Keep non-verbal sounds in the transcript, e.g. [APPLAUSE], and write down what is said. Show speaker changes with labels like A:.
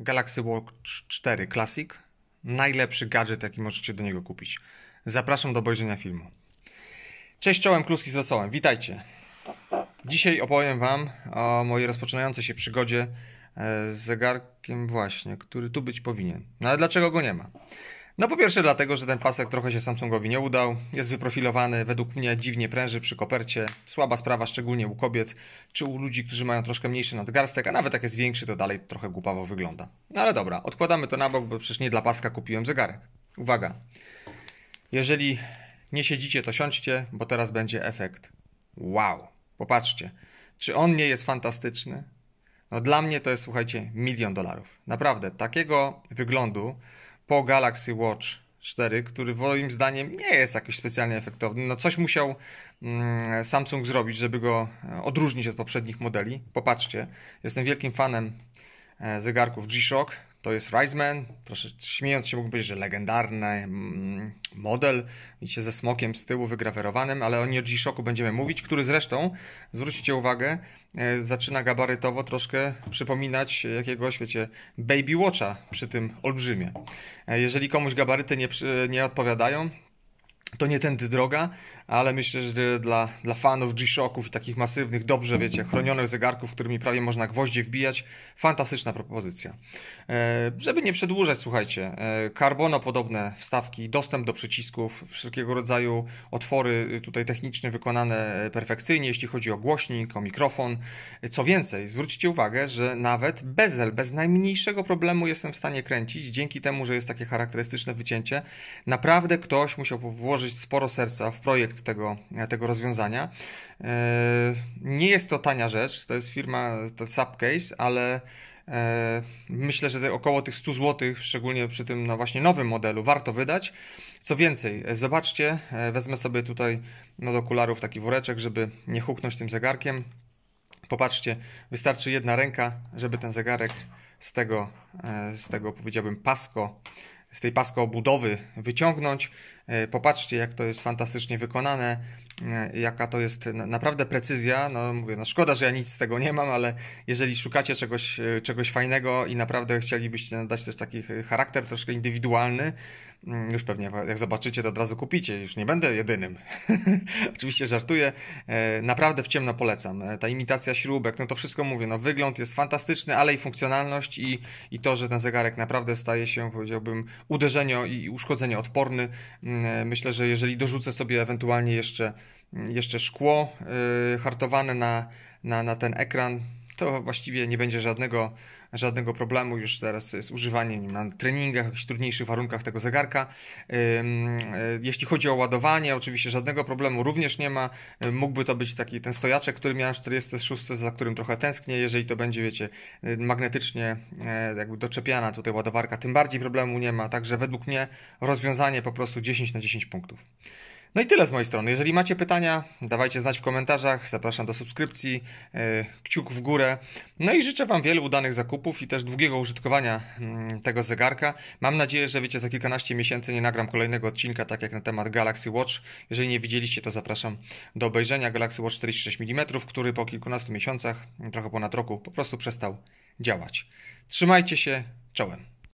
A: Galaxy Watch 4 Classic. Najlepszy gadżet, jaki możecie do niego kupić. Zapraszam do obejrzenia filmu. Cześć czołem, kluski z wesołem. Witajcie. Dzisiaj opowiem Wam o mojej rozpoczynającej się przygodzie e, z zegarkiem właśnie, który tu być powinien. No ale dlaczego go nie ma? No po pierwsze dlatego, że ten pasek trochę się Samsungowi nie udał, jest wyprofilowany, według mnie dziwnie pręży przy kopercie, słaba sprawa szczególnie u kobiet czy u ludzi, którzy mają troszkę mniejszy nadgarstek, a nawet jak jest większy to dalej trochę głupawo wygląda. No ale dobra, odkładamy to na bok, bo przecież nie dla paska kupiłem zegarek. Uwaga, jeżeli nie siedzicie to siądźcie, bo teraz będzie efekt wow. Popatrzcie, czy on nie jest fantastyczny? No dla mnie to jest, słuchajcie, milion dolarów. Naprawdę, takiego wyglądu po Galaxy Watch 4, który moim zdaniem nie jest jakiś specjalnie efektowny. No coś musiał mm, Samsung zrobić, żeby go e, odróżnić od poprzednich modeli. Popatrzcie, jestem wielkim fanem e, zegarków G-Shock, to jest Riseman, proszę, śmiejąc się mógłbym powiedzieć, że legendarny mm, model, widzicie, ze smokiem z tyłu wygrawerowanym, ale o G-Shocku będziemy mówić, który zresztą, zwróćcie uwagę, e, zaczyna gabarytowo troszkę przypominać jakiegoś, wiecie, Baby Watcha przy tym olbrzymie. E, jeżeli komuś gabaryty nie, nie odpowiadają, to nie tędy droga, ale myślę, że dla, dla fanów G-Shocków i takich masywnych, dobrze wiecie, chronionych zegarków, którymi prawie można gwoździe wbijać, fantastyczna propozycja. E, żeby nie przedłużać, słuchajcie, e, wstawki, dostęp do przycisków, wszelkiego rodzaju otwory y, tutaj techniczne wykonane e, perfekcyjnie, jeśli chodzi o głośnik, o mikrofon. E, co więcej, zwróćcie uwagę, że nawet bezel, bez najmniejszego problemu jestem w stanie kręcić, dzięki temu, że jest takie charakterystyczne wycięcie. Naprawdę ktoś musiał włożyć włożyć sporo serca w projekt tego, e, tego rozwiązania. E, nie jest to tania rzecz, to jest firma to Subcase, ale e, myślę, że około tych 100 zł, szczególnie przy tym no właśnie nowym modelu, warto wydać. Co więcej, zobaczcie, wezmę sobie tutaj no, do okularów taki woreczek, żeby nie huknąć tym zegarkiem. Popatrzcie, wystarczy jedna ręka, żeby ten zegarek z tego, z tego powiedziałbym pasko z tej pasko obudowy wyciągnąć. E, popatrzcie, jak to jest fantastycznie wykonane, e, jaka to jest naprawdę precyzja. No, mówię, no szkoda, że ja nic z tego nie mam, ale jeżeli szukacie czegoś, e, czegoś fajnego i naprawdę chcielibyście nadać też taki charakter troszkę indywidualny, Mm, już pewnie, jak zobaczycie, to od razu kupicie. Już nie będę jedynym. [LAUGHS] Oczywiście żartuję. E, naprawdę w ciemno polecam. E, ta imitacja śrubek, no to wszystko mówię. No wygląd jest fantastyczny, ale i funkcjonalność i, i to, że ten zegarek naprawdę staje się, powiedziałbym, uderzenio i uszkodzenie odporny. Mm, e, myślę, że jeżeli dorzucę sobie ewentualnie jeszcze, mm, jeszcze szkło hartowane na, na, na ten ekran, to właściwie nie będzie żadnego, żadnego problemu już teraz z używaniem na treningach, jakichś trudniejszych warunkach tego zegarka. E, jeśli chodzi o ładowanie, oczywiście żadnego problemu również nie ma. E, mógłby to być taki ten stojaczek, który miałem w 46, za którym trochę tęsknię. Jeżeli to będzie, wiecie, e, magnetycznie jakby doczepiana tutaj ładowarka, tym bardziej problemu nie ma. Także według mnie rozwiązanie po prostu 10 na 10 punktów. No i tyle z mojej strony. Jeżeli macie pytania, dawajcie znać w komentarzach. Zapraszam do subskrypcji, e, kciuk w górę. No i życzę Wam wielu udanych zakupów i też długiego użytkowania mm, tego zegarka. Mam nadzieję, że wiecie, za kilkanaście miesięcy nie nagram kolejnego odcinka, tak jak na temat Galaxy Watch. Jeżeli nie widzieliście, to zapraszam do obejrzenia Galaxy Watch 46 mm, który po kilkunastu miesiącach, trochę ponad roku, po prostu przestał działać. Trzymajcie się, czołem.